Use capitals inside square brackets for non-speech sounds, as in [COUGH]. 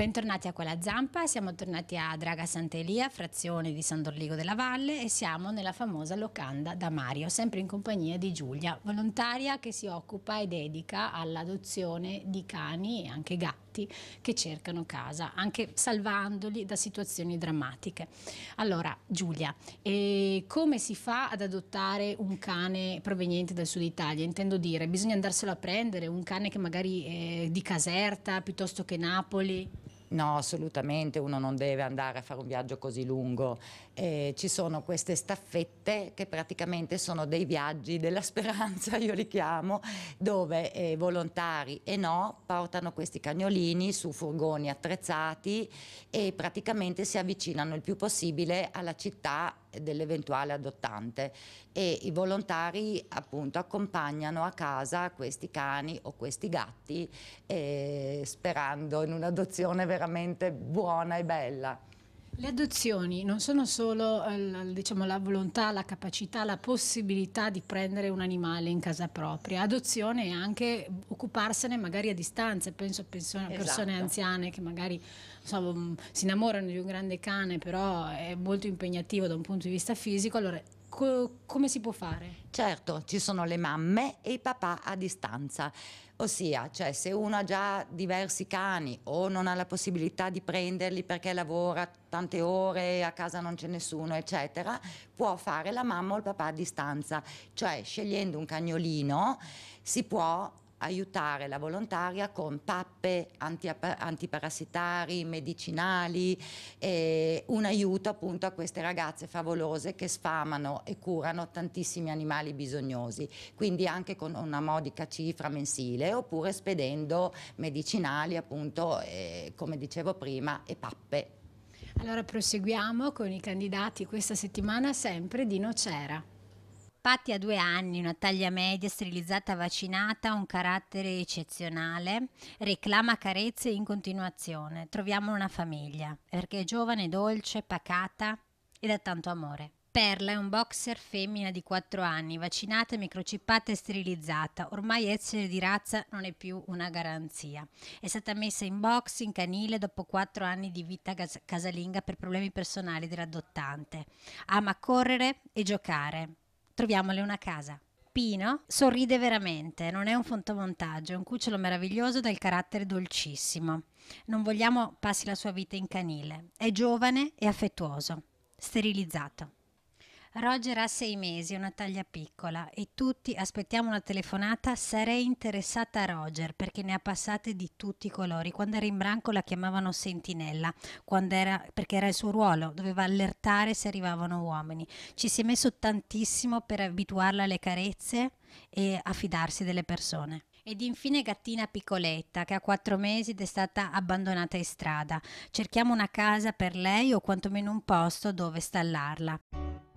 Bentornati a Quella Zampa, siamo tornati a Draga Sant'Elia, frazione di San Dorligo della Valle e siamo nella famosa locanda da Mario, sempre in compagnia di Giulia, volontaria che si occupa e dedica all'adozione di cani e anche gatti che cercano casa, anche salvandoli da situazioni drammatiche. Allora, Giulia, eh, come si fa ad adottare un cane proveniente dal sud Italia? Intendo dire, bisogna andarselo a prendere, un cane che magari è di Caserta piuttosto che Napoli? no assolutamente uno non deve andare a fare un viaggio così lungo, eh, ci sono queste staffette che praticamente sono dei viaggi della [LAUGHS] speranza, io li chiamo, dove eh, volontari e no portano questi cagnolini su furgoni attrezzati e praticamente si avvicinano il più possibile alla città dell'eventuale adottante e i volontari appunto accompagnano a casa questi cani o questi gatti eh, sperando in un'adozione veramente buona e bella. Le adozioni non sono solo diciamo, la volontà, la capacità, la possibilità di prendere un animale in casa propria, adozione è anche occuparsene magari a distanza, penso a persone, esatto. anziane che magari so, mm, si innamorano di un grande cane, però è molto impegnativo da un punto di vista fisico, allora co come si può fare? Certo, ci sono le mamme e i papà a distanza, ossia cioè, se uno ha già diversi cani o non ha la possibilità di prenderli perché lavora tante ore, e a casa non c'è nessuno, eccetera, può fare la mamma o il papà a distanza, cioè scegliendo un cagnolino si può aiutare la volontaria con pappe antiparassitari, medicinali, eh, un aiuto appunto a queste ragazze favolose che sfamano e curano tantissimi animali bisognosi, quindi anche con una modica cifra mensile oppure spedendo medicinali appunto eh, come dicevo prima e pappe. Allora proseguiamo con i candidati questa settimana sempre di Nocera. Patti a due anni, una taglia media, sterilizzata, vaccinata, un carattere eccezionale, reclama carezze in continuazione. Troviamo una famiglia, perché è giovane, dolce, pacata e da tanto amore. Perla è un boxer femmina di 4 anni, vaccinata, microcippata e sterilizzata. Ormai essere di razza non è più una garanzia. È stata messa in box in canile dopo 4 anni di vita casalinga per problemi personali dell'adottante. Ama correre e giocare troviamole una casa. Pino sorride veramente, non è un fotomontaggio, è un cucciolo meraviglioso dal carattere dolcissimo. Non vogliamo passi la sua vita in canile. È giovane e affettuoso, sterilizzato. Roger ha sei mesi, una taglia piccola e tutti aspettiamo una telefonata. Sarei interessata a Roger perché ne ha passate di tutti i colori. Quando era in branco la chiamavano sentinella, era, perché era il suo ruolo, doveva allertare se arrivavano uomini. Ci si è messo tantissimo per abituarla alle carezze e a fidarsi delle persone. Ed infine gattina piccoletta che ha quattro mesi ed è stata abbandonata in strada. Cerchiamo una casa per lei o quantomeno un posto dove stallarla.